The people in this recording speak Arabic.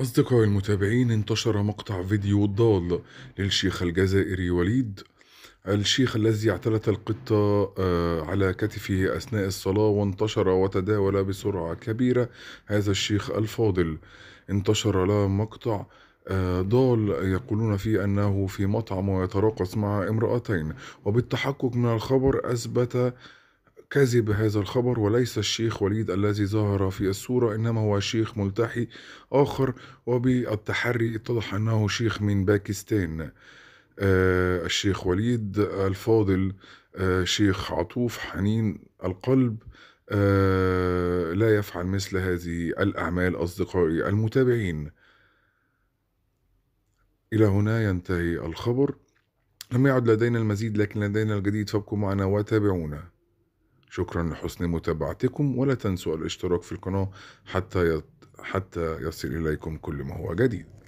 أصدقائي المتابعين انتشر مقطع فيديو ضال للشيخ الجزائري وليد الشيخ الذي اعتلت القطة آه، على كتفه أثناء الصلاة وانتشر وتداول بسرعة كبيرة هذا الشيخ الفاضل انتشر له مقطع آه، ضال يقولون فيه أنه في مطعم ويتراقص مع امرأتين وبالتحقق من الخبر أثبت كذب هذا الخبر وليس الشيخ وليد الذي ظهر في الصورة إنما هو شيخ ملتحي آخر وبالتحري اتضح أنه شيخ من باكستان آه الشيخ وليد الفاضل آه شيخ عطوف حنين القلب آه لا يفعل مثل هذه الأعمال أصدقائي المتابعين إلى هنا ينتهي الخبر لم يعد لدينا المزيد لكن لدينا الجديد فابقوا معنا وتابعونا شكرا لحسن متابعتكم ولا تنسوا الاشتراك في القناة حتى يصل إليكم كل ما هو جديد